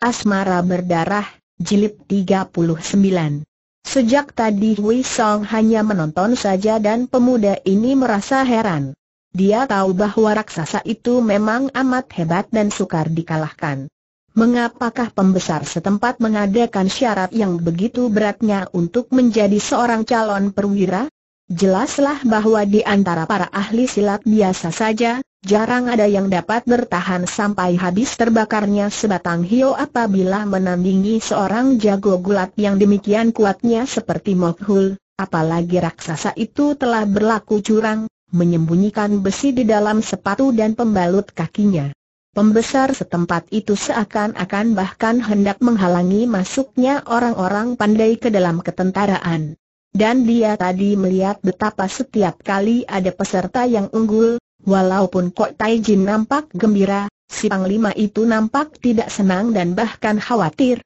Asmara Berdarah, Jilid 39 Sejak tadi Hui Song hanya menonton saja dan pemuda ini merasa heran. Dia tahu bahwa raksasa itu memang amat hebat dan sukar dikalahkan. Mengapakah pembesar setempat mengadakan syarat yang begitu beratnya untuk menjadi seorang calon perwira? Jelaslah bahwa di antara para ahli silat biasa saja, Jarang ada yang dapat bertahan sampai habis terbakarnya sebatang hio apabila menandingi seorang jago gulat yang demikian kuatnya seperti Mokhul, apalagi raksasa itu telah berlaku curang, menyembunyikan besi di dalam sepatu dan pembalut kakinya. Pembesar setempat itu seakan-akan bahkan hendak menghalangi masuknya orang-orang pandai ke dalam ketentaraan. Dan dia tadi melihat betapa setiap kali ada peserta yang unggul, Walaupun Kok Tai Jin nampak gembira, si Panglima itu nampak tidak senang dan bahkan khawatir.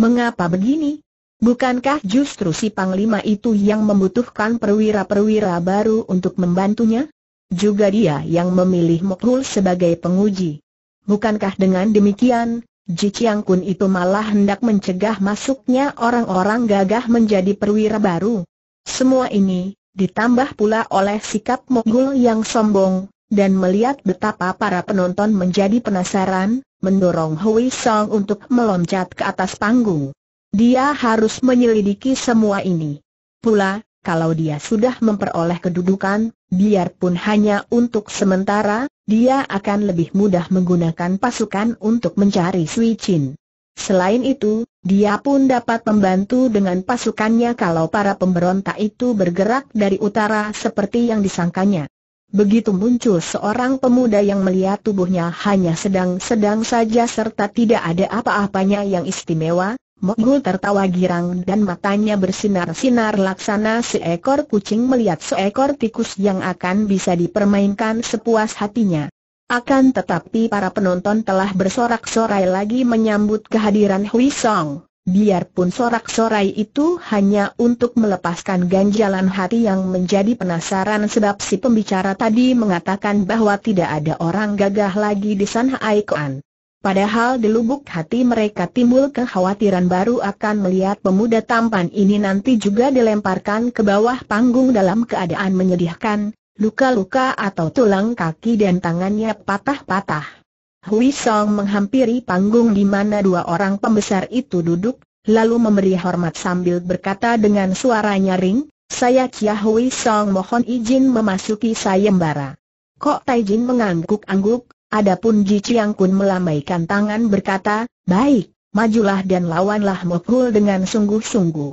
Mengapa begini? Bukankah justru si Panglima itu yang membutuhkan perwira-perwira baru untuk membantunya? Juga dia yang memilih Mokhul sebagai penguji. Bukankah dengan demikian, Ji Chiang Kun itu malah hendak mencegah masuknya orang-orang gagah menjadi perwira baru? Semua ini, ditambah pula oleh sikap Mokhul yang sombong, dan melihat betapa para penonton menjadi penasaran, mendorong Hui Song untuk meloncat ke atas panggung. Dia harus menyelidiki semua ini. Pula, kalau dia sudah memperoleh kedudukan, biarpun hanya untuk sementara, dia akan lebih mudah menggunakan pasukan untuk mencari Sui Chin. Selain itu, dia pun dapat membantu dengan pasukannya kalau para pemberontak itu bergerak dari utara seperti yang disangkanya. Begitu muncul seorang pemuda yang melihat tubuhnya hanya sedang-sedang saja serta tidak ada apa-apanya yang istimewa, Mokgul tertawa girang dan matanya bersinar-sinar laksana seekor kucing melihat seekor tikus yang akan bisa dipermainkan sepuas hatinya. Akan tetapi para penonton telah bersorak-sorai lagi menyambut kehadiran Hui Song. Biarpun sorak-sorai itu hanya untuk melepaskan ganjalan hati yang menjadi penasaran sebab si pembicara tadi mengatakan bahwa tidak ada orang gagah lagi di sana Aikoan. Padahal di lubuk hati mereka timbul kekhawatiran baru akan melihat pemuda tampan ini nanti juga dilemparkan ke bawah panggung dalam keadaan menyedihkan, luka-luka atau tulang kaki dan tangannya patah-patah. Hui Song menghampiri panggung di mana dua orang pembesar itu duduk, lalu memberi hormat sambil berkata dengan suara nyaring, saya Chia Hui Song mohon izin memasuki sayembara. Kok Tai mengangguk-angguk, adapun Ji Chiang Kun melambaikan tangan berkata, baik, majulah dan lawanlah Mokul dengan sungguh-sungguh.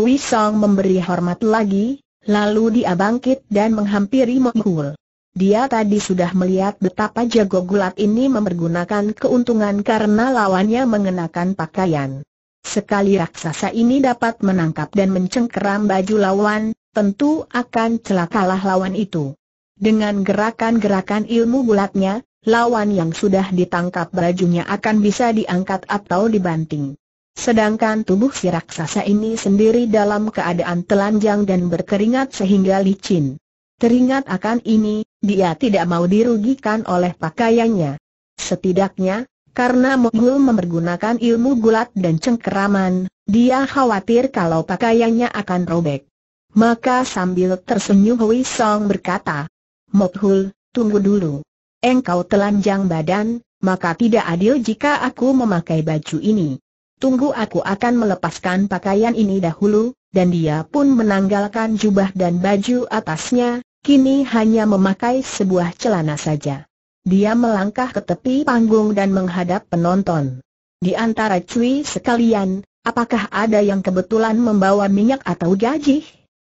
Hui Song memberi hormat lagi, lalu dia bangkit dan menghampiri Mokul. Dia tadi sudah melihat betapa jago gulat ini mempergunakan keuntungan karena lawannya mengenakan pakaian. Sekali raksasa ini dapat menangkap dan mencengkeram baju lawan, tentu akan celakalah lawan itu. Dengan gerakan-gerakan ilmu gulatnya, lawan yang sudah ditangkap bajunya akan bisa diangkat atau dibanting. Sedangkan tubuh si raksasa ini sendiri dalam keadaan telanjang dan berkeringat sehingga licin. Teringat akan ini, dia tidak mau dirugikan oleh pakaiannya. Setidaknya, karena Mogul mempergunakan ilmu gulat dan cengkeraman, dia khawatir kalau pakaiannya akan robek. Maka sambil tersenyum Hui Song berkata, Mogul, tunggu dulu. Engkau telanjang badan, maka tidak adil jika aku memakai baju ini. Tunggu aku akan melepaskan pakaian ini dahulu, dan dia pun menanggalkan jubah dan baju atasnya, Kini hanya memakai sebuah celana saja. Dia melangkah ke tepi panggung dan menghadap penonton. Di antara cuy sekalian, apakah ada yang kebetulan membawa minyak atau gaji?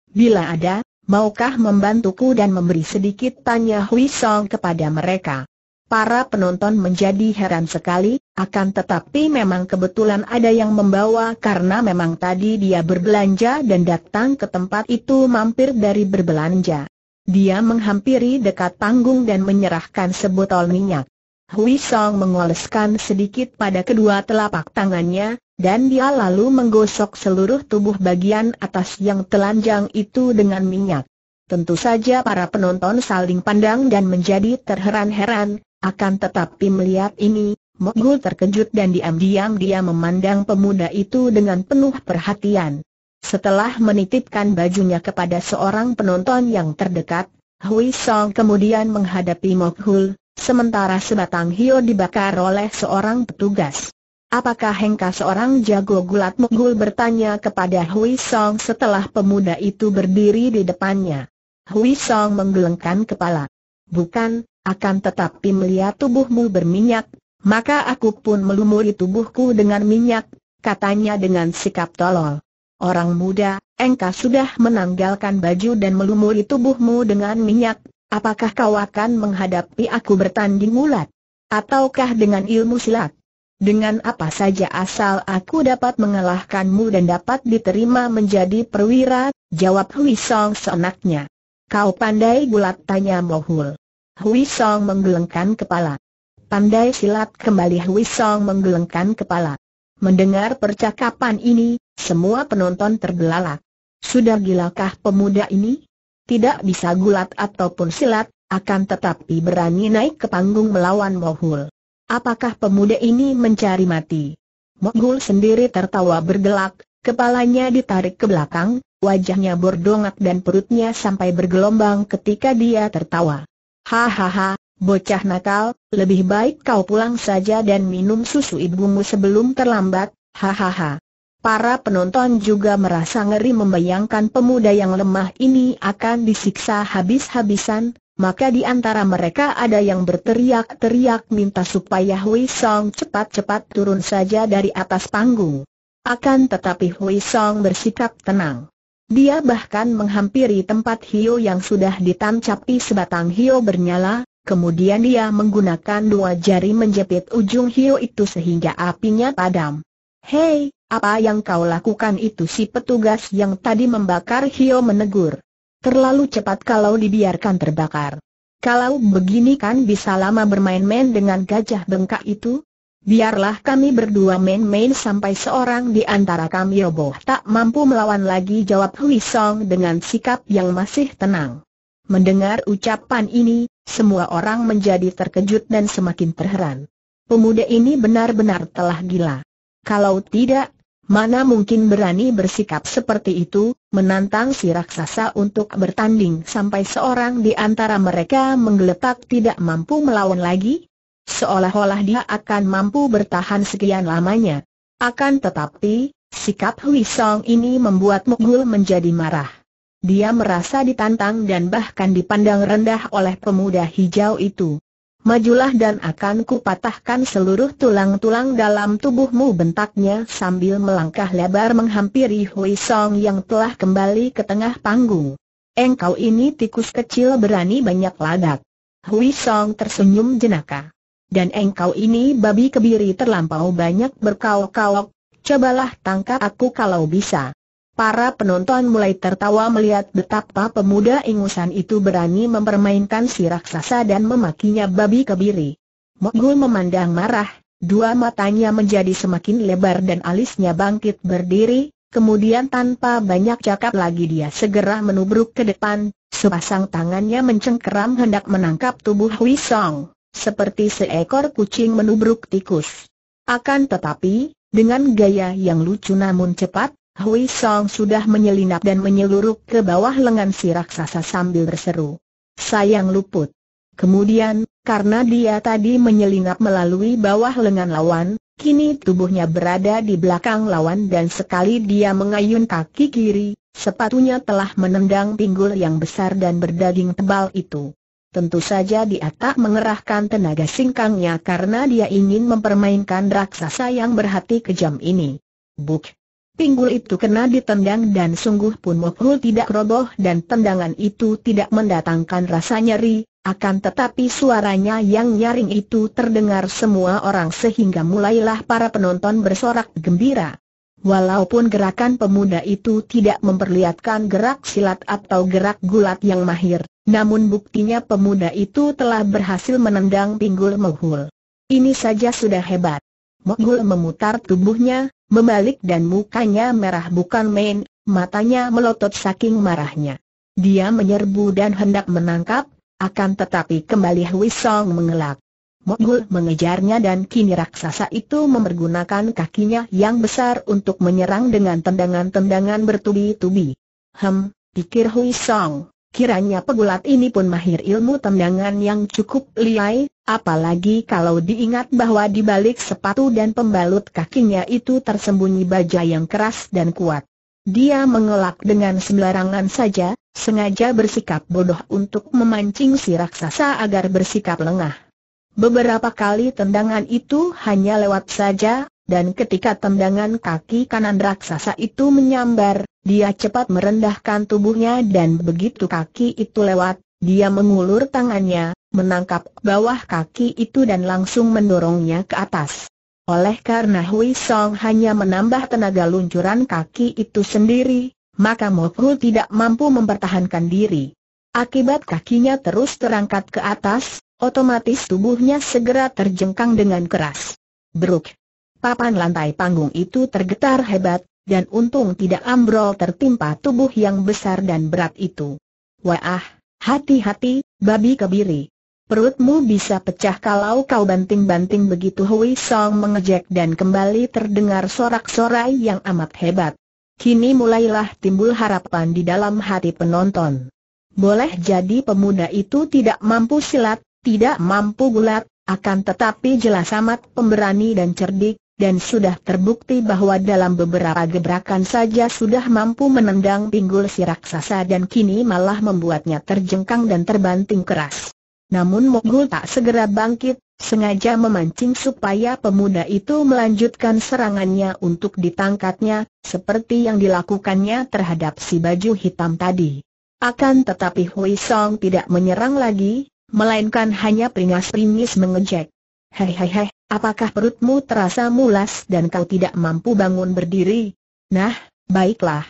Bila ada, maukah membantuku dan memberi sedikit tanya Hui Song kepada mereka? Para penonton menjadi heran sekali, akan tetapi memang kebetulan ada yang membawa karena memang tadi dia berbelanja dan datang ke tempat itu mampir dari berbelanja. Dia menghampiri dekat panggung dan menyerahkan sebotol minyak. Hui Song mengoleskan sedikit pada kedua telapak tangannya, dan dia lalu menggosok seluruh tubuh bagian atas yang telanjang itu dengan minyak. Tentu saja para penonton saling pandang dan menjadi terheran-heran, akan tetapi melihat ini, Mogul terkejut dan diam-diam dia memandang pemuda itu dengan penuh perhatian. Setelah menitipkan bajunya kepada seorang penonton yang terdekat, Hui Song kemudian menghadapi Mok Hul, sementara sebatang hio dibakar oleh seorang petugas. Apakah Hengka seorang jago gulat Mok Hul bertanya kepada Hui Song setelah pemuda itu berdiri di depannya. Hui Song menggelengkan kepala. Bukan, akan tetapi melihat tubuhmu berminyak, maka aku pun melumuri tubuhku dengan minyak, katanya dengan sikap tolol. Orang muda, engkau sudah menanggalkan baju dan melumuri tubuhmu dengan minyak, apakah kau akan menghadapi aku bertanding ulat? Ataukah dengan ilmu silat? Dengan apa saja asal aku dapat mengalahkanmu dan dapat diterima menjadi perwira, jawab Hui Song seenaknya. Kau pandai gulat tanya Mohul. Hui Song menggelengkan kepala. Pandai silat kembali Hui Song menggelengkan kepala. Mendengar percakapan ini, semua penonton terbelalak. Sudah gilakah pemuda ini? Tidak bisa gulat ataupun silat, akan tetapi berani naik ke panggung melawan Mohul. Apakah pemuda ini mencari mati? Mohul sendiri tertawa bergelak, kepalanya ditarik ke belakang, wajahnya berdongak dan perutnya sampai bergelombang ketika dia tertawa. Hahaha, Bocah nakal, lebih baik kau pulang saja dan minum susu ibumu sebelum terlambat, hahaha. Para penonton juga merasa ngeri membayangkan pemuda yang lemah ini akan disiksa habis-habisan, maka di antara mereka ada yang berteriak-teriak minta supaya Hui Song cepat-cepat turun saja dari atas panggung. Akan tetapi Hui Song bersikap tenang. Dia bahkan menghampiri tempat Hio yang sudah ditancapi sebatang Hio bernyala, Kemudian dia menggunakan dua jari menjepit ujung hiu itu sehingga apinya padam. Hei, apa yang kau lakukan itu si petugas yang tadi membakar hiu menegur. Terlalu cepat kalau dibiarkan terbakar. Kalau begini kan bisa lama bermain-main dengan gajah bengkak itu? Biarlah kami berdua main-main sampai seorang di antara kami roboh tak mampu melawan lagi jawab Hui Song dengan sikap yang masih tenang. Mendengar ucapan ini, semua orang menjadi terkejut dan semakin terheran. Pemuda ini benar-benar telah gila. Kalau tidak, mana mungkin berani bersikap seperti itu, menantang si raksasa untuk bertanding sampai seorang di antara mereka menggeletak tidak mampu melawan lagi? Seolah-olah dia akan mampu bertahan sekian lamanya. Akan tetapi, sikap Hui Song ini membuat Mugul menjadi marah. Dia merasa ditantang dan bahkan dipandang rendah oleh pemuda hijau itu. Majulah dan akan kupatahkan seluruh tulang-tulang dalam tubuhmu bentaknya sambil melangkah lebar menghampiri Hui Song yang telah kembali ke tengah panggung. Engkau ini tikus kecil berani banyak ladak. Hui Song tersenyum jenaka. Dan engkau ini babi kebiri terlampau banyak berkau-kau. cobalah tangkap aku kalau bisa. Para penonton mulai tertawa melihat betapa pemuda ingusan itu berani mempermainkan si raksasa dan memakinya babi kebiri. Mokgul memandang marah, dua matanya menjadi semakin lebar dan alisnya bangkit berdiri, kemudian tanpa banyak cakap lagi dia segera menubruk ke depan, sepasang tangannya mencengkeram hendak menangkap tubuh Hui seperti seekor kucing menubruk tikus. Akan tetapi, dengan gaya yang lucu namun cepat, Hui Song sudah menyelinap dan menyeluruh ke bawah lengan si raksasa sambil berseru. Sayang luput. Kemudian, karena dia tadi menyelinap melalui bawah lengan lawan, kini tubuhnya berada di belakang lawan dan sekali dia mengayun kaki kiri, sepatunya telah menendang pinggul yang besar dan berdaging tebal itu. Tentu saja dia tak mengerahkan tenaga singkangnya karena dia ingin mempermainkan raksasa yang berhati kejam ini. Buk! Pinggul itu kena ditendang dan sungguh pun Mokhul tidak roboh dan tendangan itu tidak mendatangkan rasa nyeri, akan tetapi suaranya yang nyaring itu terdengar semua orang sehingga mulailah para penonton bersorak gembira. Walaupun gerakan pemuda itu tidak memperlihatkan gerak silat atau gerak gulat yang mahir, namun buktinya pemuda itu telah berhasil menendang pinggul Mokhul. Ini saja sudah hebat. Mokhul memutar tubuhnya, membalik dan mukanya merah bukan main, matanya melotot saking marahnya. Dia menyerbu dan hendak menangkap, akan tetapi kembali Hui mengelak. Mogul mengejarnya dan kini raksasa itu mempergunakan kakinya yang besar untuk menyerang dengan tendangan-tendangan bertubi-tubi. Hem, pikir Hui Kiranya pegulat ini pun mahir ilmu tendangan yang cukup liai, apalagi kalau diingat bahwa di balik sepatu dan pembalut kakinya itu tersembunyi baja yang keras dan kuat. Dia mengelak dengan sembarangan saja, sengaja bersikap bodoh untuk memancing si raksasa agar bersikap lengah. Beberapa kali tendangan itu hanya lewat saja, dan ketika tendangan kaki kanan raksasa itu menyambar, dia cepat merendahkan tubuhnya dan begitu kaki itu lewat, dia mengulur tangannya, menangkap bawah kaki itu dan langsung mendorongnya ke atas. Oleh karena Hui Song hanya menambah tenaga luncuran kaki itu sendiri, maka Mo tidak mampu mempertahankan diri. Akibat kakinya terus terangkat ke atas, otomatis tubuhnya segera terjengkang dengan keras. Bruk! Papan lantai panggung itu tergetar hebat, dan untung tidak ambrol tertimpa tubuh yang besar dan berat itu. Wah, hati-hati, babi kebiri. Perutmu bisa pecah kalau kau banting-banting begitu Hui Song mengejek dan kembali terdengar sorak-sorai yang amat hebat. Kini mulailah timbul harapan di dalam hati penonton. Boleh jadi pemuda itu tidak mampu silat, tidak mampu gulat, akan tetapi jelas amat pemberani dan cerdik, dan sudah terbukti bahwa dalam beberapa gebrakan saja sudah mampu menendang pinggul si raksasa dan kini malah membuatnya terjengkang dan terbanting keras. Namun Mogul tak segera bangkit, sengaja memancing supaya pemuda itu melanjutkan serangannya untuk ditangkapnya, seperti yang dilakukannya terhadap si baju hitam tadi. Akan tetapi Hui Song tidak menyerang lagi, melainkan hanya peringas-peringis mengejek. Hehehe, Apakah perutmu terasa mulas dan kau tidak mampu bangun berdiri? Nah, baiklah.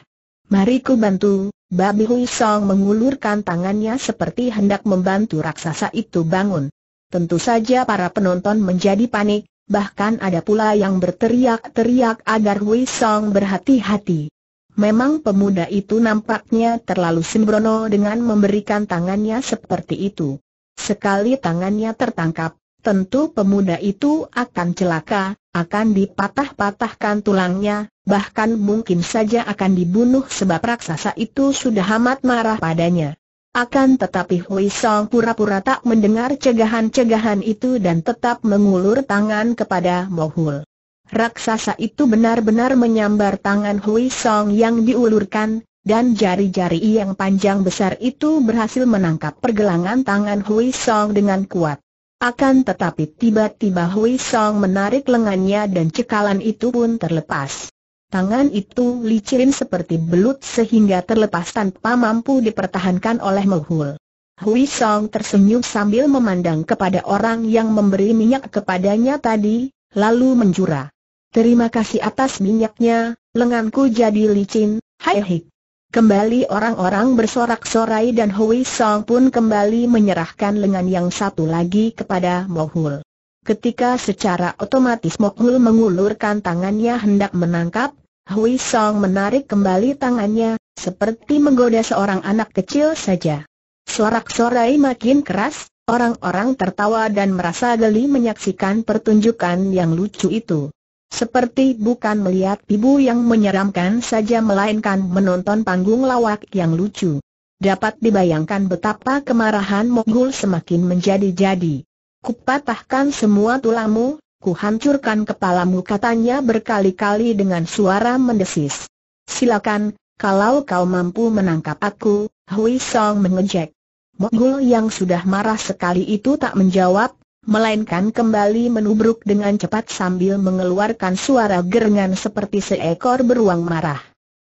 Mari ku bantu. Babi Hui Song mengulurkan tangannya seperti hendak membantu raksasa itu bangun. Tentu saja para penonton menjadi panik, bahkan ada pula yang berteriak-teriak agar Hui Song berhati-hati. Memang pemuda itu nampaknya terlalu sembrono dengan memberikan tangannya seperti itu. Sekali tangannya tertangkap, tentu pemuda itu akan celaka, akan dipatah-patahkan tulangnya, bahkan mungkin saja akan dibunuh sebab raksasa itu sudah amat marah padanya. Akan tetapi Hui Song pura-pura tak mendengar cegahan-cegahan itu dan tetap mengulur tangan kepada Mohul. Raksasa itu benar-benar menyambar tangan Hui Song yang diulurkan, dan jari-jari yang panjang besar itu berhasil menangkap pergelangan tangan Hui Song dengan kuat. Akan tetapi tiba-tiba Hui Song menarik lengannya dan cekalan itu pun terlepas. Tangan itu licin seperti belut sehingga terlepas tanpa mampu dipertahankan oleh Mehul. Hui Song tersenyum sambil memandang kepada orang yang memberi minyak kepadanya tadi, lalu menjura. Terima kasih atas minyaknya, lenganku jadi licin, hai hik. Kembali orang-orang bersorak-sorai dan Hui Song pun kembali menyerahkan lengan yang satu lagi kepada Mohul. Ketika secara otomatis Mohul mengulurkan tangannya hendak menangkap, Hui Song menarik kembali tangannya, seperti menggoda seorang anak kecil saja. Sorak-sorai makin keras, orang-orang tertawa dan merasa geli menyaksikan pertunjukan yang lucu itu. Seperti bukan melihat ibu yang menyeramkan saja melainkan menonton panggung lawak yang lucu. Dapat dibayangkan betapa kemarahan Mogul semakin menjadi-jadi. Kupatahkan semua tulangmu, kuhancurkan kepalamu katanya berkali-kali dengan suara mendesis. Silakan, kalau kau mampu menangkap aku, Hui Song mengejek. Mogul yang sudah marah sekali itu tak menjawab, melainkan kembali menubruk dengan cepat sambil mengeluarkan suara gerengan seperti seekor beruang marah.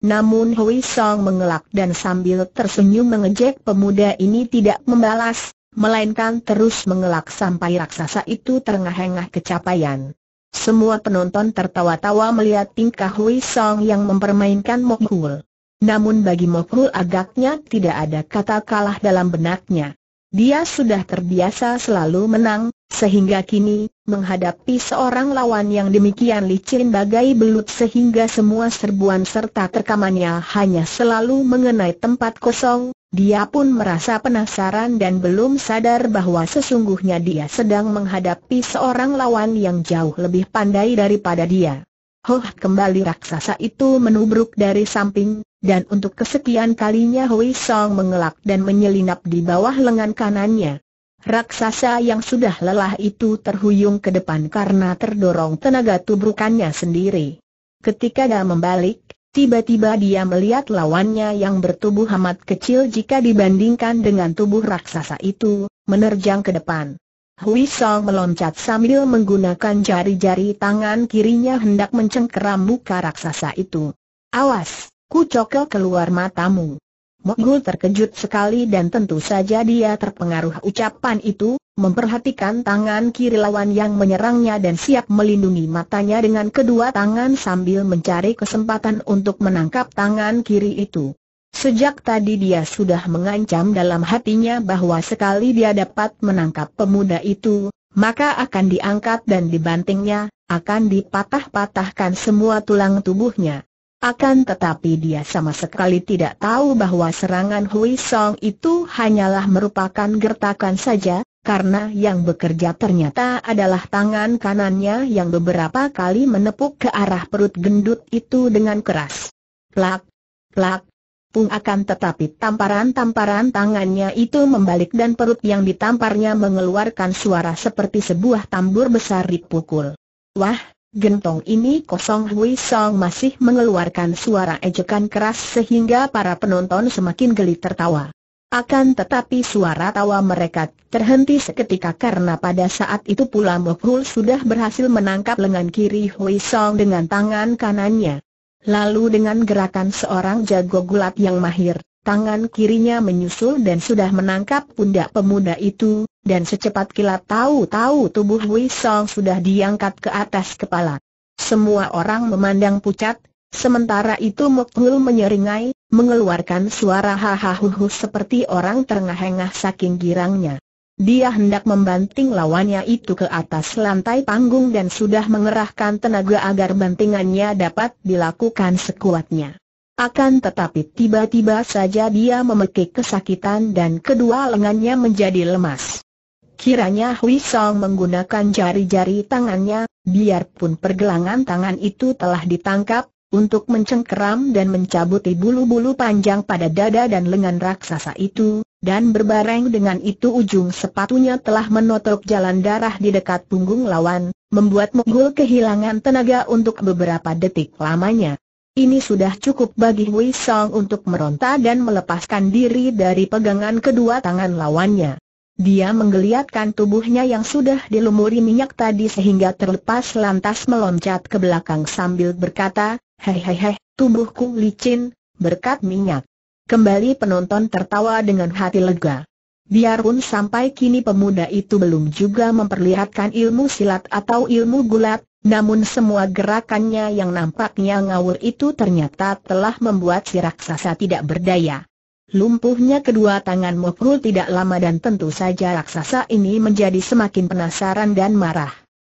Namun Hui Song mengelak dan sambil tersenyum mengejek pemuda ini tidak membalas, melainkan terus mengelak sampai raksasa itu terengah-engah kecapaian. Semua penonton tertawa-tawa melihat tingkah Hui Song yang mempermainkan Mokhul. Namun bagi Mokhul agaknya tidak ada kata kalah dalam benaknya. Dia sudah terbiasa selalu menang, sehingga kini, menghadapi seorang lawan yang demikian licin bagai belut sehingga semua serbuan serta terkamannya hanya selalu mengenai tempat kosong, dia pun merasa penasaran dan belum sadar bahwa sesungguhnya dia sedang menghadapi seorang lawan yang jauh lebih pandai daripada dia. Hoh kembali raksasa itu menubruk dari samping, dan untuk kesekian kalinya Hui Song mengelak dan menyelinap di bawah lengan kanannya. Raksasa yang sudah lelah itu terhuyung ke depan karena terdorong tenaga tubrukannya sendiri. Ketika dia membalik, tiba-tiba dia melihat lawannya yang bertubuh amat kecil jika dibandingkan dengan tubuh raksasa itu, menerjang ke depan. Hui Song meloncat sambil menggunakan jari-jari tangan kirinya hendak mencengkeram muka raksasa itu. Awas, ku cokel keluar matamu. Mogul terkejut sekali dan tentu saja dia terpengaruh ucapan itu, memperhatikan tangan kiri lawan yang menyerangnya dan siap melindungi matanya dengan kedua tangan sambil mencari kesempatan untuk menangkap tangan kiri itu. Sejak tadi dia sudah mengancam dalam hatinya bahwa sekali dia dapat menangkap pemuda itu, maka akan diangkat dan dibantingnya, akan dipatah-patahkan semua tulang tubuhnya. Akan tetapi dia sama sekali tidak tahu bahwa serangan Hui Song itu hanyalah merupakan gertakan saja, karena yang bekerja ternyata adalah tangan kanannya yang beberapa kali menepuk ke arah perut gendut itu dengan keras. Plak, plak, Pung akan tetapi tamparan-tamparan tangannya itu membalik dan perut yang ditamparnya mengeluarkan suara seperti sebuah tambur besar dipukul. Wah, gentong ini kosong Hui Song masih mengeluarkan suara ejekan keras sehingga para penonton semakin geli tertawa. Akan tetapi suara tawa mereka terhenti seketika karena pada saat itu pula Mok sudah berhasil menangkap lengan kiri Hui Song dengan tangan kanannya. Lalu dengan gerakan seorang jago gulat yang mahir, tangan kirinya menyusul dan sudah menangkap pundak pemuda itu, dan secepat kilat tahu-tahu tubuh Wei Song sudah diangkat ke atas kepala. Semua orang memandang pucat, sementara itu Mokul menyeringai, mengeluarkan suara hahaha seperti orang terengah-engah saking girangnya. Dia hendak membanting lawannya itu ke atas lantai panggung dan sudah mengerahkan tenaga agar bantingannya dapat dilakukan sekuatnya. Akan tetapi tiba-tiba saja dia memekik kesakitan dan kedua lengannya menjadi lemas. Kiranya Hui Song menggunakan jari-jari tangannya, biarpun pergelangan tangan itu telah ditangkap, untuk mencengkeram dan mencabuti bulu-bulu panjang pada dada dan lengan raksasa itu, dan berbareng dengan itu ujung sepatunya telah menotok jalan darah di dekat punggung lawan, membuat Mokgul kehilangan tenaga untuk beberapa detik lamanya. Ini sudah cukup bagi Wei Song untuk meronta dan melepaskan diri dari pegangan kedua tangan lawannya. Dia menggeliatkan tubuhnya yang sudah dilumuri minyak tadi sehingga terlepas lantas meloncat ke belakang sambil berkata, Hehehe, tubuhku licin, berkat minyak. Kembali penonton tertawa dengan hati lega. Biarpun sampai kini pemuda itu belum juga memperlihatkan ilmu silat atau ilmu gulat, namun semua gerakannya yang nampaknya ngawur itu ternyata telah membuat si raksasa tidak berdaya. Lumpuhnya kedua tangan Mokrul tidak lama dan tentu saja raksasa ini menjadi semakin penasaran dan marah.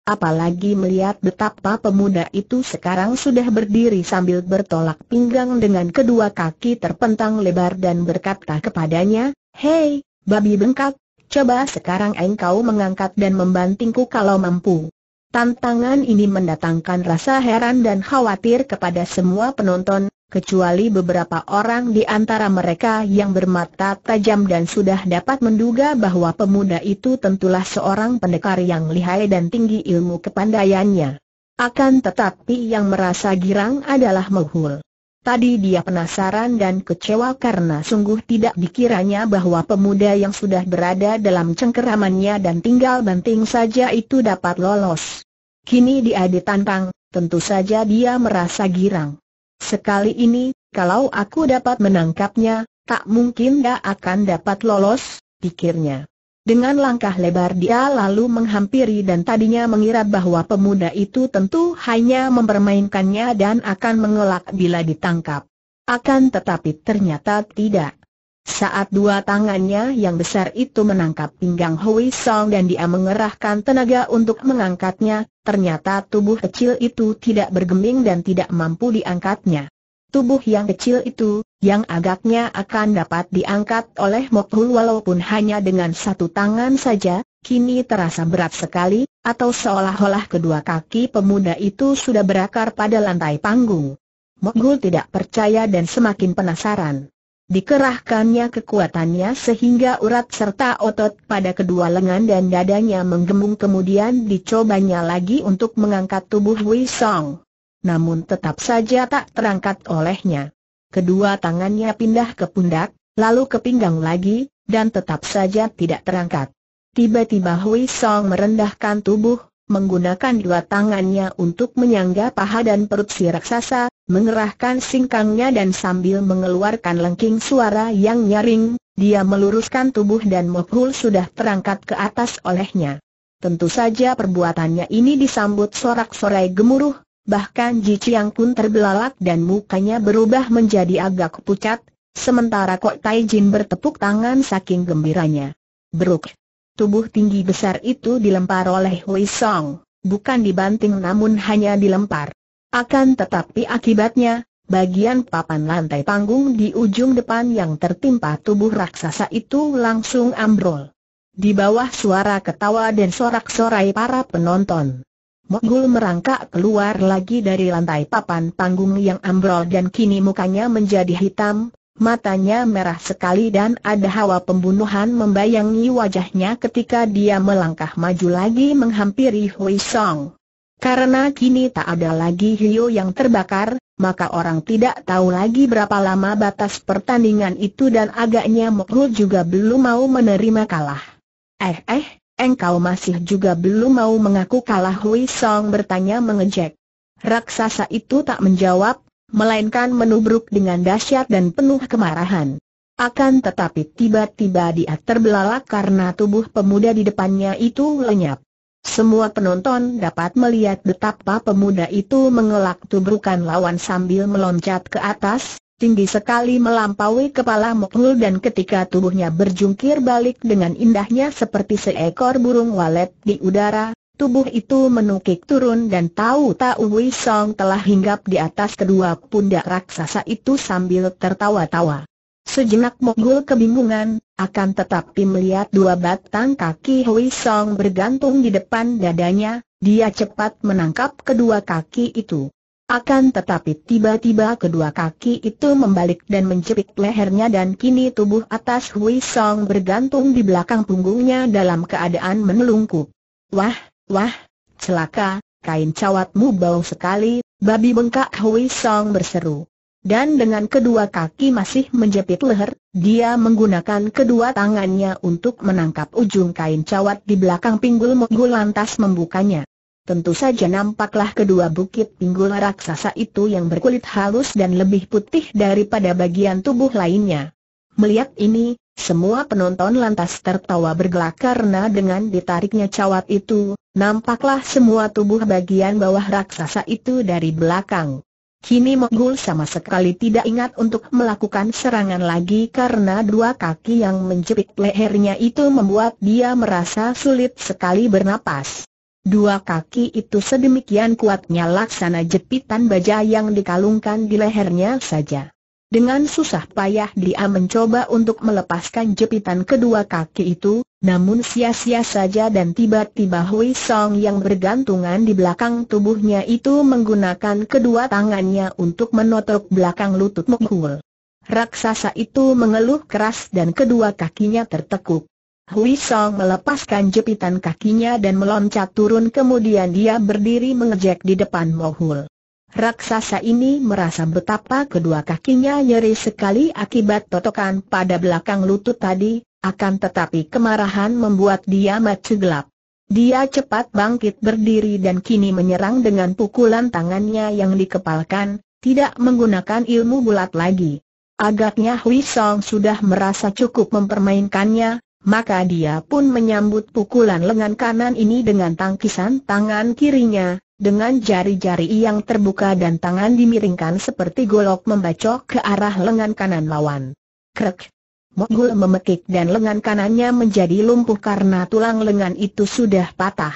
Apalagi melihat betapa pemuda itu sekarang sudah berdiri sambil bertolak pinggang dengan kedua kaki terpentang lebar dan berkata kepadanya, Hei, babi bengkak, coba sekarang engkau mengangkat dan membantingku kalau mampu. Tantangan ini mendatangkan rasa heran dan khawatir kepada semua penonton, kecuali beberapa orang di antara mereka yang bermata tajam dan sudah dapat menduga bahwa pemuda itu tentulah seorang pendekar yang lihai dan tinggi ilmu kepandaiannya. Akan tetapi yang merasa girang adalah Mehul. Tadi dia penasaran dan kecewa karena sungguh tidak dikiranya bahwa pemuda yang sudah berada dalam cengkeramannya dan tinggal banting saja itu dapat lolos. Kini dia ditantang, tentu saja dia merasa girang. Sekali ini, kalau aku dapat menangkapnya, tak mungkin gak akan dapat lolos, pikirnya. Dengan langkah lebar dia lalu menghampiri dan tadinya mengira bahwa pemuda itu tentu hanya mempermainkannya dan akan mengelak bila ditangkap. Akan tetapi ternyata tidak. Saat dua tangannya yang besar itu menangkap pinggang Hui Song dan dia mengerahkan tenaga untuk mengangkatnya, ternyata tubuh kecil itu tidak bergeming dan tidak mampu diangkatnya. Tubuh yang kecil itu, yang agaknya akan dapat diangkat oleh Mokhul walaupun hanya dengan satu tangan saja, kini terasa berat sekali, atau seolah-olah kedua kaki pemuda itu sudah berakar pada lantai panggung. Mokhul tidak percaya dan semakin penasaran. Dikerahkannya kekuatannya sehingga urat serta otot pada kedua lengan dan dadanya menggembung kemudian dicobanya lagi untuk mengangkat tubuh Hui Song. Namun tetap saja tak terangkat olehnya. Kedua tangannya pindah ke pundak, lalu ke pinggang lagi, dan tetap saja tidak terangkat. Tiba-tiba Hui Song merendahkan tubuh, menggunakan dua tangannya untuk menyangga paha dan perut si raksasa, mengerahkan singkangnya dan sambil mengeluarkan lengking suara yang nyaring, dia meluruskan tubuh dan Mokhul sudah terangkat ke atas olehnya. Tentu saja perbuatannya ini disambut sorak-sorai gemuruh, bahkan Ji Chiang pun terbelalak dan mukanya berubah menjadi agak pucat, sementara Kok Tai Jin bertepuk tangan saking gembiranya. Beruk! Tubuh tinggi besar itu dilempar oleh Hui Song, bukan dibanting namun hanya dilempar. Akan tetapi akibatnya, bagian papan lantai panggung di ujung depan yang tertimpa tubuh raksasa itu langsung ambrol. Di bawah suara ketawa dan sorak-sorai para penonton. Mogul merangkak keluar lagi dari lantai papan panggung yang ambrol dan kini mukanya menjadi hitam, matanya merah sekali dan ada hawa pembunuhan membayangi wajahnya ketika dia melangkah maju lagi menghampiri Hui Song. Karena kini tak ada lagi hiu yang terbakar, maka orang tidak tahu lagi berapa lama batas pertandingan itu dan agaknya Mokru juga belum mau menerima kalah. Eh eh, engkau masih juga belum mau mengaku kalah Hui Song bertanya mengejek. Raksasa itu tak menjawab, melainkan menubruk dengan dahsyat dan penuh kemarahan. Akan tetapi tiba-tiba dia terbelalak karena tubuh pemuda di depannya itu lenyap. Semua penonton dapat melihat betapa pemuda itu mengelak tubrukan lawan sambil meloncat ke atas, tinggi sekali melampaui kepala Mokhul dan ketika tubuhnya berjungkir balik dengan indahnya seperti seekor burung walet di udara, Tubuh itu menukik turun dan tahu-tahu Song telah hinggap di atas kedua pundak raksasa itu sambil tertawa-tawa. Sejenak Mogul kebingungan, akan tetapi melihat dua batang kaki Song bergantung di depan dadanya, dia cepat menangkap kedua kaki itu. Akan tetapi tiba-tiba kedua kaki itu membalik dan menjepit lehernya dan kini tubuh atas Song bergantung di belakang punggungnya dalam keadaan menelungkup. Wah, Wah, celaka, kain cawatmu bau sekali, babi bengkak Hui Song berseru. Dan dengan kedua kaki masih menjepit leher, dia menggunakan kedua tangannya untuk menangkap ujung kain cawat di belakang pinggul Mogul lantas membukanya. Tentu saja nampaklah kedua bukit pinggul raksasa itu yang berkulit halus dan lebih putih daripada bagian tubuh lainnya. Melihat ini, semua penonton lantas tertawa bergelak karena dengan ditariknya cawat itu, nampaklah semua tubuh bagian bawah raksasa itu dari belakang. Kini Mogul sama sekali tidak ingat untuk melakukan serangan lagi karena dua kaki yang menjepit lehernya itu membuat dia merasa sulit sekali bernapas. Dua kaki itu sedemikian kuatnya laksana jepitan baja yang dikalungkan di lehernya saja. Dengan susah payah dia mencoba untuk melepaskan jepitan kedua kaki itu, namun sia-sia saja dan tiba-tiba Hui Song yang bergantungan di belakang tubuhnya itu menggunakan kedua tangannya untuk menotok belakang lutut Mokul. Raksasa itu mengeluh keras dan kedua kakinya tertekuk. Hui Song melepaskan jepitan kakinya dan meloncat turun kemudian dia berdiri mengejek di depan Mohul. Raksasa ini merasa betapa kedua kakinya nyeri sekali akibat totokan pada belakang lutut tadi, akan tetapi kemarahan membuat dia mati gelap. Dia cepat bangkit berdiri dan kini menyerang dengan pukulan tangannya yang dikepalkan, tidak menggunakan ilmu bulat lagi. Agaknya Hui Song sudah merasa cukup mempermainkannya, maka dia pun menyambut pukulan lengan kanan ini dengan tangkisan tangan kirinya, dengan jari-jari yang terbuka dan tangan dimiringkan seperti golok membacok ke arah lengan kanan lawan. Krek! Mogul memekik dan lengan kanannya menjadi lumpuh karena tulang lengan itu sudah patah.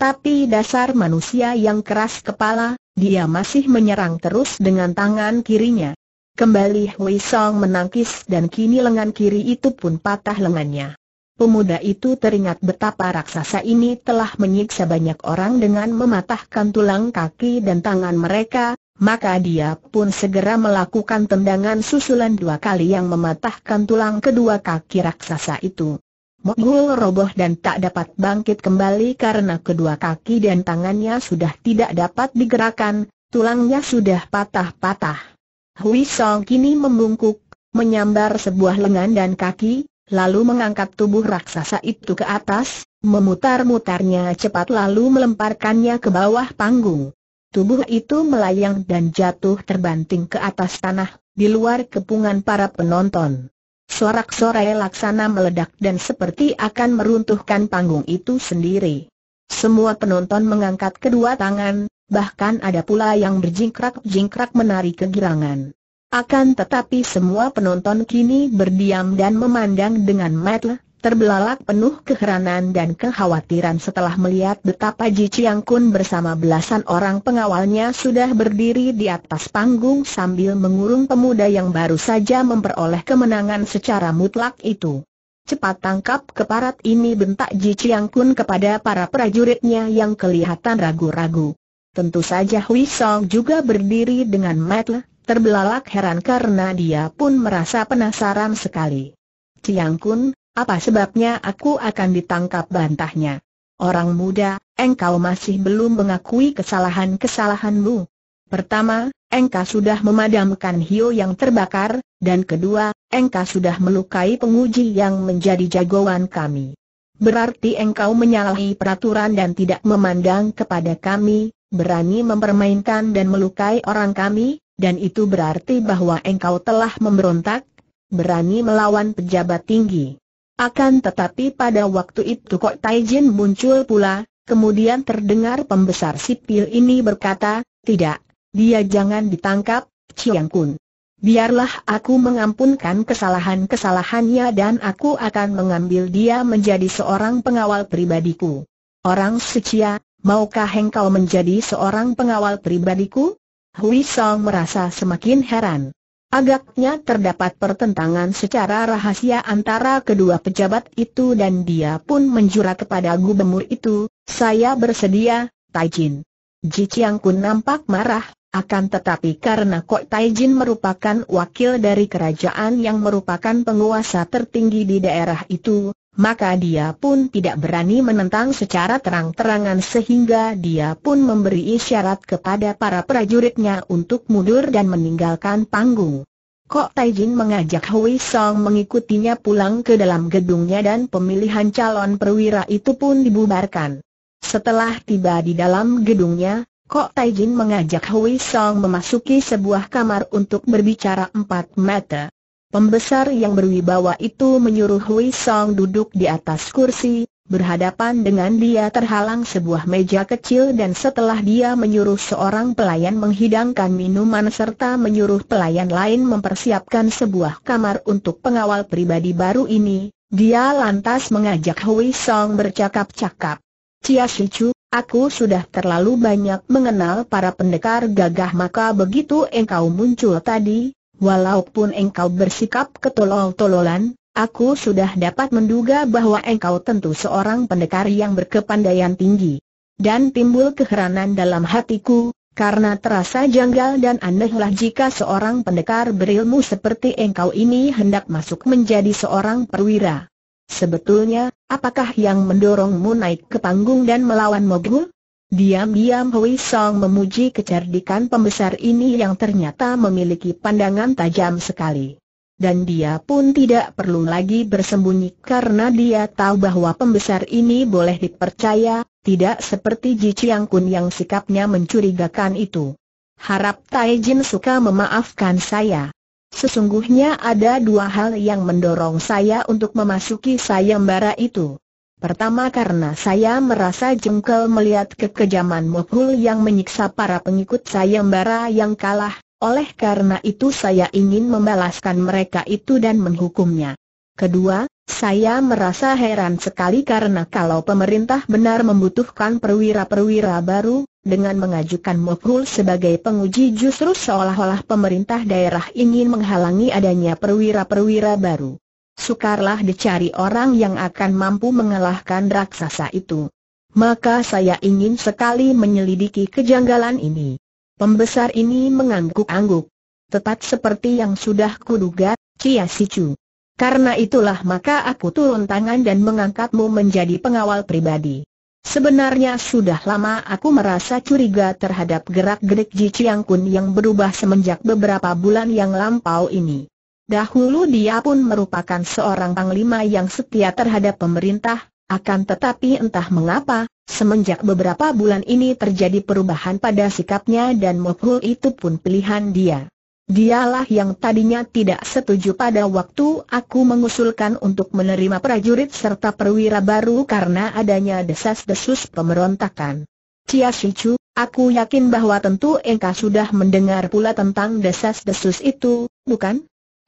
Tapi dasar manusia yang keras kepala, dia masih menyerang terus dengan tangan kirinya. Kembali Hui Song menangkis dan kini lengan kiri itu pun patah lengannya. Pemuda itu teringat betapa raksasa ini telah menyiksa banyak orang dengan mematahkan tulang kaki dan tangan mereka, maka dia pun segera melakukan tendangan susulan dua kali yang mematahkan tulang kedua kaki raksasa itu. Mokgul roboh dan tak dapat bangkit kembali karena kedua kaki dan tangannya sudah tidak dapat digerakkan, tulangnya sudah patah-patah. Hui Song kini membungkuk, menyambar sebuah lengan dan kaki, lalu mengangkat tubuh raksasa itu ke atas, memutar-mutarnya cepat lalu melemparkannya ke bawah panggung. Tubuh itu melayang dan jatuh terbanting ke atas tanah, di luar kepungan para penonton. Sorak-sorai laksana meledak dan seperti akan meruntuhkan panggung itu sendiri. Semua penonton mengangkat kedua tangan, bahkan ada pula yang berjingkrak-jingkrak menari kegirangan. Akan tetapi semua penonton kini berdiam dan memandang dengan mata terbelalak penuh keheranan dan kekhawatiran setelah melihat betapa Ji Chiang Kun bersama belasan orang pengawalnya sudah berdiri di atas panggung sambil mengurung pemuda yang baru saja memperoleh kemenangan secara mutlak itu. Cepat tangkap keparat ini bentak Ji Chiang Kun kepada para prajuritnya yang kelihatan ragu-ragu. Tentu saja Hui Song juga berdiri dengan mata terbelalak heran karena dia pun merasa penasaran sekali. Ciang Kun, apa sebabnya aku akan ditangkap bantahnya? Orang muda, engkau masih belum mengakui kesalahan-kesalahanmu. Pertama, engkau sudah memadamkan hiu yang terbakar, dan kedua, engkau sudah melukai penguji yang menjadi jagoan kami. Berarti engkau menyalahi peraturan dan tidak memandang kepada kami, berani mempermainkan dan melukai orang kami, dan itu berarti bahwa engkau telah memberontak, berani melawan pejabat tinggi. Akan tetapi pada waktu itu Kok Taijin muncul pula, kemudian terdengar pembesar sipil ini berkata, tidak, dia jangan ditangkap, Chiang Kun. Biarlah aku mengampunkan kesalahan-kesalahannya dan aku akan mengambil dia menjadi seorang pengawal pribadiku. Orang secia, maukah engkau menjadi seorang pengawal pribadiku? Hui Song merasa semakin heran. Agaknya terdapat pertentangan secara rahasia antara kedua pejabat itu dan dia pun menjura kepada gubernur itu, saya bersedia, Taijin. Ji Chiang Kun nampak marah, akan tetapi karena Kok Taijin merupakan wakil dari kerajaan yang merupakan penguasa tertinggi di daerah itu, maka dia pun tidak berani menentang secara terang-terangan sehingga dia pun memberi isyarat kepada para prajuritnya untuk mundur dan meninggalkan panggung. Kok Taijin mengajak Hui Song mengikutinya pulang ke dalam gedungnya dan pemilihan calon perwira itu pun dibubarkan. Setelah tiba di dalam gedungnya, Kok Taijin mengajak Hui Song memasuki sebuah kamar untuk berbicara empat mata. Pembesar yang berwibawa itu menyuruh Hui Song duduk di atas kursi, berhadapan dengan dia terhalang sebuah meja kecil dan setelah dia menyuruh seorang pelayan menghidangkan minuman serta menyuruh pelayan lain mempersiapkan sebuah kamar untuk pengawal pribadi baru ini, dia lantas mengajak Hui Song bercakap-cakap. Cia Shichu, Aku sudah terlalu banyak mengenal para pendekar gagah maka begitu engkau muncul tadi, Walaupun engkau bersikap ketolol-tololan, aku sudah dapat menduga bahwa engkau tentu seorang pendekar yang berkepandaian tinggi. Dan timbul keheranan dalam hatiku, karena terasa janggal dan anehlah jika seorang pendekar berilmu seperti engkau ini hendak masuk menjadi seorang perwira. Sebetulnya, apakah yang mendorongmu naik ke panggung dan melawan Mogul? Diam-diam Hui Song memuji kecerdikan pembesar ini yang ternyata memiliki pandangan tajam sekali. Dan dia pun tidak perlu lagi bersembunyi karena dia tahu bahwa pembesar ini boleh dipercaya, tidak seperti Ji Chiang Kun yang sikapnya mencurigakan itu. Harap Tai Jin suka memaafkan saya. Sesungguhnya ada dua hal yang mendorong saya untuk memasuki sayembara itu. Pertama karena saya merasa jengkel melihat kekejaman Mokul yang menyiksa para pengikut saya Mbara yang kalah, oleh karena itu saya ingin membalaskan mereka itu dan menghukumnya. Kedua, saya merasa heran sekali karena kalau pemerintah benar membutuhkan perwira-perwira baru, dengan mengajukan Mokul sebagai penguji justru seolah-olah pemerintah daerah ingin menghalangi adanya perwira-perwira baru. Sukarlah dicari orang yang akan mampu mengalahkan raksasa itu. Maka saya ingin sekali menyelidiki kejanggalan ini. Pembesar ini mengangguk-angguk. Tepat seperti yang sudah kuduga, Cia Sicu. Karena itulah maka aku turun tangan dan mengangkatmu menjadi pengawal pribadi. Sebenarnya sudah lama aku merasa curiga terhadap gerak-gerik Ji Chiang Kun yang berubah semenjak beberapa bulan yang lampau ini. Dahulu dia pun merupakan seorang panglima yang setia terhadap pemerintah, akan tetapi entah mengapa, semenjak beberapa bulan ini terjadi perubahan pada sikapnya dan Mokul itu pun pilihan dia. Dialah yang tadinya tidak setuju pada waktu aku mengusulkan untuk menerima prajurit serta perwira baru karena adanya desas-desus pemberontakan. Cia Shichu, aku yakin bahwa tentu Engkau sudah mendengar pula tentang desas-desus itu, bukan?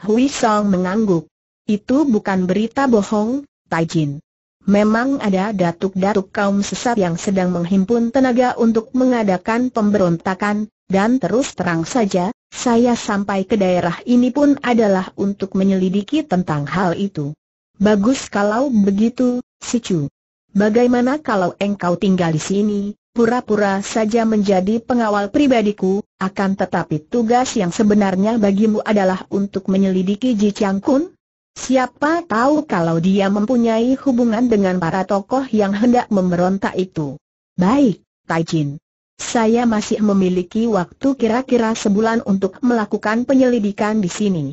Hui Song mengangguk. Itu bukan berita bohong, Taijin. Memang ada datuk-datuk kaum sesat yang sedang menghimpun tenaga untuk mengadakan pemberontakan, dan terus terang saja, saya sampai ke daerah ini pun adalah untuk menyelidiki tentang hal itu. Bagus kalau begitu, si Chu. Bagaimana kalau engkau tinggal di sini, pura-pura saja menjadi pengawal pribadiku, akan tetapi tugas yang sebenarnya bagimu adalah untuk menyelidiki Ji Chang Kun? Siapa tahu kalau dia mempunyai hubungan dengan para tokoh yang hendak memberontak itu. Baik, Tai Jin. Saya masih memiliki waktu kira-kira sebulan untuk melakukan penyelidikan di sini.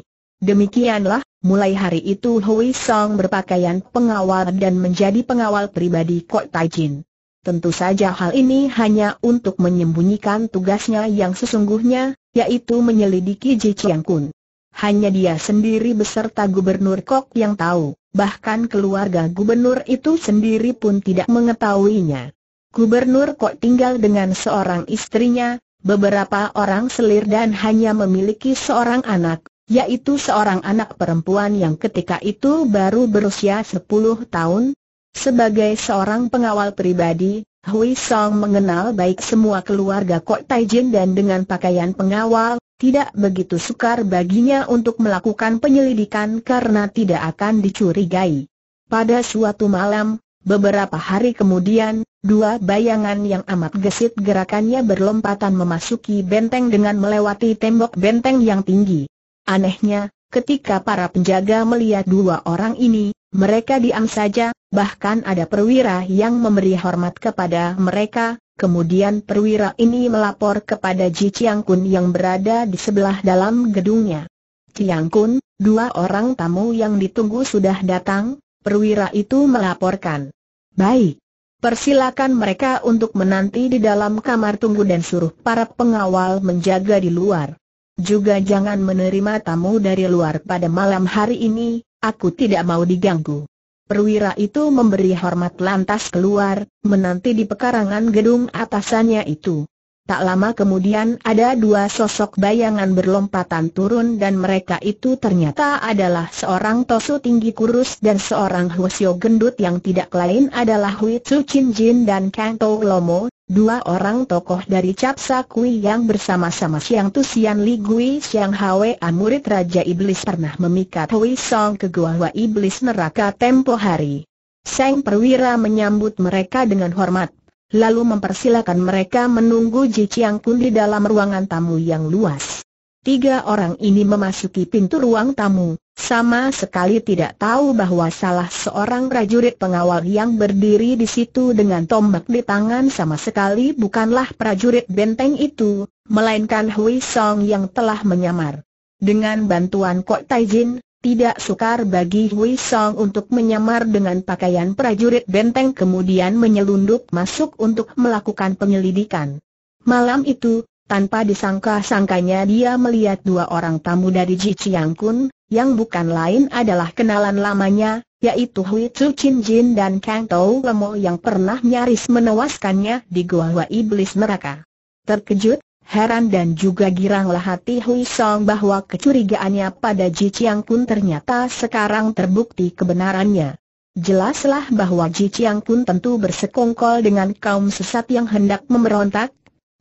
Demikianlah, mulai hari itu Hui Song berpakaian pengawal dan menjadi pengawal pribadi Kok Tai Jin. Tentu saja hal ini hanya untuk menyembunyikan tugasnya yang sesungguhnya, yaitu menyelidiki Ji Chiang Kun. Hanya dia sendiri beserta Gubernur Kok yang tahu, bahkan keluarga Gubernur itu sendiri pun tidak mengetahuinya. Gubernur Kok tinggal dengan seorang istrinya, beberapa orang selir dan hanya memiliki seorang anak, yaitu seorang anak perempuan yang ketika itu baru berusia 10 tahun, sebagai seorang pengawal pribadi, Hui Song mengenal baik semua keluarga Kok Jin dan dengan pakaian pengawal, tidak begitu sukar baginya untuk melakukan penyelidikan karena tidak akan dicurigai. Pada suatu malam, beberapa hari kemudian, dua bayangan yang amat gesit gerakannya berlompatan memasuki benteng dengan melewati tembok benteng yang tinggi. Anehnya, ketika para penjaga melihat dua orang ini, mereka diam saja, bahkan ada perwira yang memberi hormat kepada mereka, kemudian perwira ini melapor kepada Ji Chiang Kun yang berada di sebelah dalam gedungnya. Chiang Kun, dua orang tamu yang ditunggu sudah datang, perwira itu melaporkan. Baik. Persilakan mereka untuk menanti di dalam kamar tunggu dan suruh para pengawal menjaga di luar. Juga jangan menerima tamu dari luar pada malam hari ini, Aku tidak mau diganggu. Perwira itu memberi hormat lantas keluar, menanti di pekarangan gedung atasannya itu. Tak lama kemudian ada dua sosok bayangan berlompatan turun dan mereka itu ternyata adalah seorang Tosu tinggi kurus dan seorang Hwasyo gendut yang tidak lain adalah Hui Tzu Chin Jin dan Kang Tou Lomo, dua orang tokoh dari Cap Kui yang bersama-sama Siang Tu Sian Li Gui Siang Hwe murid Raja Iblis pernah memikat Hui Song ke Gua Hwa Iblis neraka tempo hari. Sang perwira menyambut mereka dengan hormat lalu mempersilakan mereka menunggu Ji Chiang Kun di dalam ruangan tamu yang luas. Tiga orang ini memasuki pintu ruang tamu, sama sekali tidak tahu bahwa salah seorang prajurit pengawal yang berdiri di situ dengan tombak di tangan sama sekali bukanlah prajurit benteng itu, melainkan Hui Song yang telah menyamar. Dengan bantuan Kok Taijin, tidak sukar bagi Hui Song untuk menyamar dengan pakaian prajurit benteng kemudian menyelundup masuk untuk melakukan penyelidikan. Malam itu, tanpa disangka-sangkanya dia melihat dua orang tamu dari Ji Chiang Kun, yang bukan lain adalah kenalan lamanya, yaitu Hui Chu Chin Jin dan Kang Tou Lemo yang pernah nyaris menewaskannya di Gua hua Iblis Neraka. Terkejut, Heran dan juga giranglah hati Hui Song bahwa kecurigaannya pada Ji Chiang Kun ternyata sekarang terbukti kebenarannya. Jelaslah bahwa Ji Chiang Kun tentu bersekongkol dengan kaum sesat yang hendak memberontak,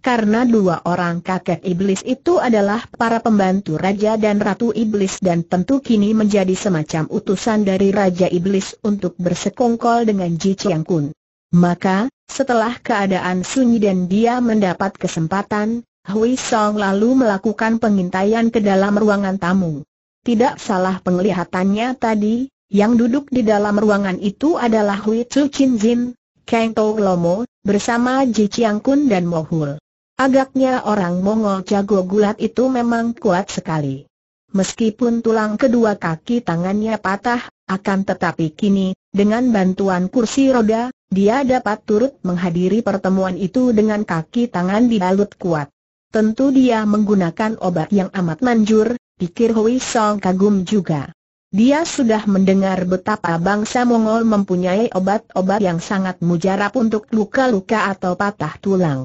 karena dua orang kakek iblis itu adalah para pembantu raja dan ratu iblis dan tentu kini menjadi semacam utusan dari raja iblis untuk bersekongkol dengan Ji Chiang Kun. Maka, setelah keadaan sunyi dan dia mendapat kesempatan, Hui Song lalu melakukan pengintaian ke dalam ruangan tamu. Tidak salah penglihatannya tadi, yang duduk di dalam ruangan itu adalah Hui Tzu Chin Jin, Kang Tou Lomo, bersama Ji Chiang Kun dan Mohul. Agaknya orang Mongol jago gulat itu memang kuat sekali. Meskipun tulang kedua kaki tangannya patah, akan tetapi kini, dengan bantuan kursi roda, dia dapat turut menghadiri pertemuan itu dengan kaki tangan dibalut kuat. Tentu dia menggunakan obat yang amat manjur, pikir Hui Song kagum juga. Dia sudah mendengar betapa bangsa Mongol mempunyai obat-obat yang sangat mujarab untuk luka-luka atau patah tulang.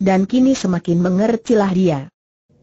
Dan kini semakin mengertilah dia.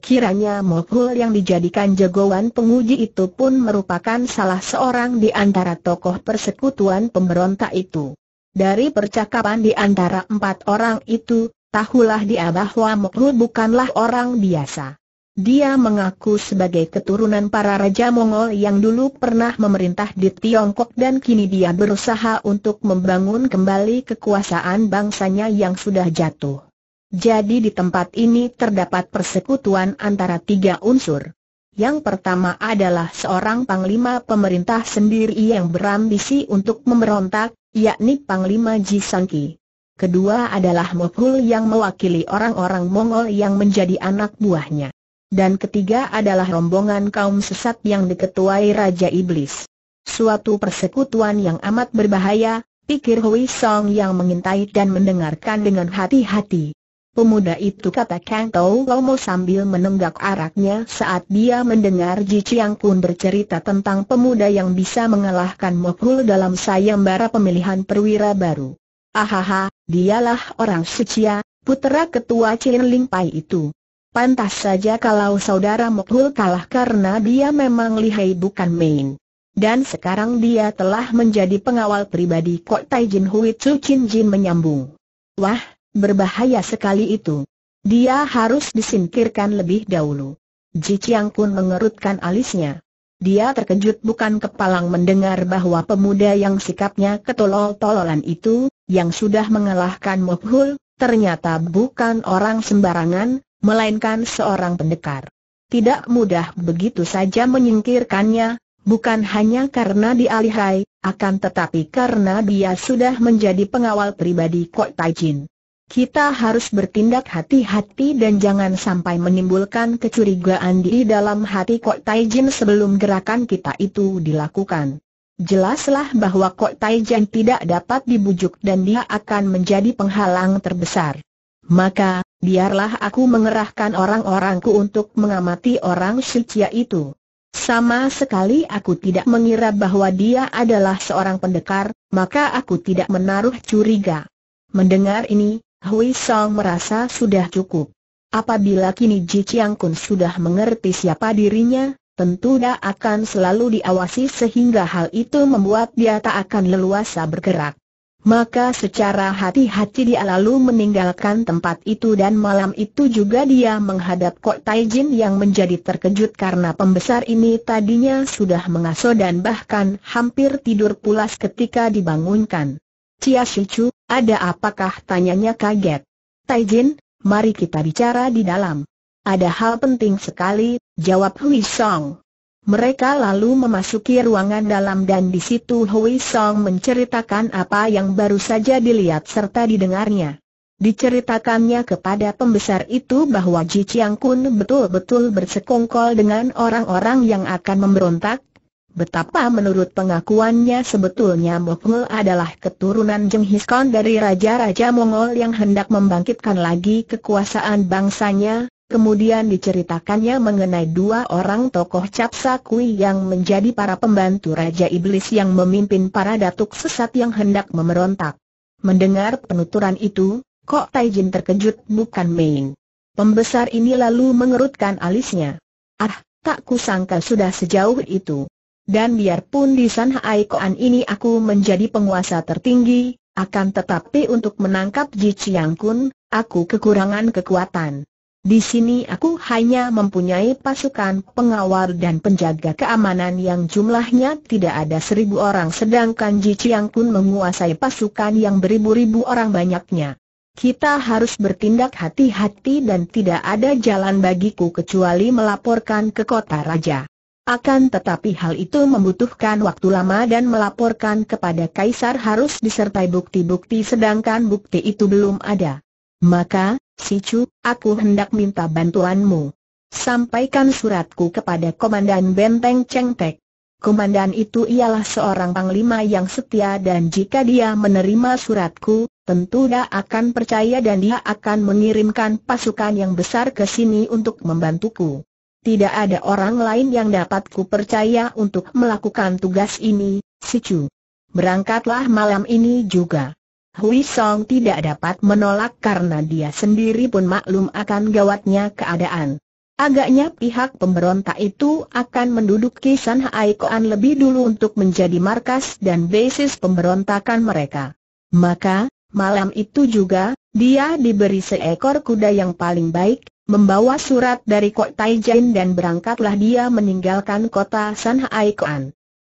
Kiranya Mokul yang dijadikan jagoan penguji itu pun merupakan salah seorang di antara tokoh persekutuan pemberontak itu. Dari percakapan di antara empat orang itu, Tahulah dia bahwa Mokru bukanlah orang biasa. Dia mengaku sebagai keturunan para raja Mongol yang dulu pernah memerintah di Tiongkok dan kini dia berusaha untuk membangun kembali kekuasaan bangsanya yang sudah jatuh. Jadi di tempat ini terdapat persekutuan antara tiga unsur. Yang pertama adalah seorang panglima pemerintah sendiri yang berambisi untuk memberontak, yakni Panglima Ji Sangki. Kedua adalah Mokul yang mewakili orang-orang Mongol yang menjadi anak buahnya. Dan ketiga adalah rombongan kaum sesat yang diketuai Raja Iblis. Suatu persekutuan yang amat berbahaya, pikir Hui Song yang mengintai dan mendengarkan dengan hati-hati. Pemuda itu kata Kang Tau Lomo sambil menenggak araknya saat dia mendengar Ji Chiang Kun bercerita tentang pemuda yang bisa mengalahkan Mokul dalam sayembara pemilihan perwira baru. Ahaha, dialah orang Sucia, ya, putera ketua Chin Ling Pai itu. Pantas saja kalau saudara Mokhul kalah karena dia memang lihai bukan main. Dan sekarang dia telah menjadi pengawal pribadi Kok Tai Jin Hui Chu Chin Jin menyambung. Wah, berbahaya sekali itu. Dia harus disingkirkan lebih dahulu. Ji Chiang Kun mengerutkan alisnya. Dia terkejut bukan kepalang mendengar bahwa pemuda yang sikapnya ketolol-tololan itu, yang sudah mengalahkan Mokhul, ternyata bukan orang sembarangan, melainkan seorang pendekar. Tidak mudah begitu saja menyingkirkannya, bukan hanya karena dialihai, akan tetapi karena dia sudah menjadi pengawal pribadi Kok Taijin. Kita harus bertindak hati-hati dan jangan sampai menimbulkan kecurigaan di dalam hati Kok Taijin sebelum gerakan kita itu dilakukan. Jelaslah bahwa Kok Taijan tidak dapat dibujuk dan dia akan menjadi penghalang terbesar. Maka, biarlah aku mengerahkan orang-orangku untuk mengamati orang Shichia itu. Sama sekali aku tidak mengira bahwa dia adalah seorang pendekar, maka aku tidak menaruh curiga. Mendengar ini, Hui Song merasa sudah cukup. Apabila kini Ji Chiang Kun sudah mengerti siapa dirinya, tentu dia akan selalu diawasi sehingga hal itu membuat dia tak akan leluasa bergerak. Maka secara hati-hati dia lalu meninggalkan tempat itu dan malam itu juga dia menghadap Kok Taijin yang menjadi terkejut karena pembesar ini tadinya sudah mengaso dan bahkan hampir tidur pulas ketika dibangunkan. Cia Shucu, ada apakah tanyanya kaget? Taijin, mari kita bicara di dalam. Ada hal penting sekali, jawab Hui Song. Mereka lalu memasuki ruangan dalam dan di situ Hui Song menceritakan apa yang baru saja dilihat serta didengarnya. Diceritakannya kepada pembesar itu bahwa Ji Chiang Kun betul-betul bersekongkol dengan orang-orang yang akan memberontak. Betapa menurut pengakuannya sebetulnya Mokul adalah keturunan Jenghis Khan dari raja-raja Mongol yang hendak membangkitkan lagi kekuasaan bangsanya, Kemudian diceritakannya mengenai dua orang tokoh Capsa Capsakui yang menjadi para pembantu Raja Iblis yang memimpin para datuk sesat yang hendak memerontak. Mendengar penuturan itu, Kok Taijin terkejut bukan main. Pembesar ini lalu mengerutkan alisnya. Ah, tak kusangka sudah sejauh itu. Dan biarpun di Sanhai Koan ini aku menjadi penguasa tertinggi, akan tetapi untuk menangkap Ji Chiang Kun, aku kekurangan kekuatan. Di sini aku hanya mempunyai pasukan pengawal dan penjaga keamanan yang jumlahnya tidak ada seribu orang sedangkan Ji Chiang Kun menguasai pasukan yang beribu-ribu orang banyaknya. Kita harus bertindak hati-hati dan tidak ada jalan bagiku kecuali melaporkan ke kota raja. Akan tetapi hal itu membutuhkan waktu lama dan melaporkan kepada kaisar harus disertai bukti-bukti sedangkan bukti itu belum ada. Maka, Sicu, aku hendak minta bantuanmu. Sampaikan suratku kepada Komandan Benteng Cengtek. Komandan itu ialah seorang panglima yang setia dan jika dia menerima suratku, tentu dia akan percaya dan dia akan mengirimkan pasukan yang besar ke sini untuk membantuku. Tidak ada orang lain yang dapat percaya untuk melakukan tugas ini, Sicu. Berangkatlah malam ini juga. Hui Song tidak dapat menolak karena dia sendiri pun maklum akan gawatnya keadaan. Agaknya pihak pemberontak itu akan menduduki San Hai Koan lebih dulu untuk menjadi markas dan basis pemberontakan mereka. Maka, malam itu juga, dia diberi seekor kuda yang paling baik, membawa surat dari Kok Taijin dan berangkatlah dia meninggalkan kota San Hai Koan.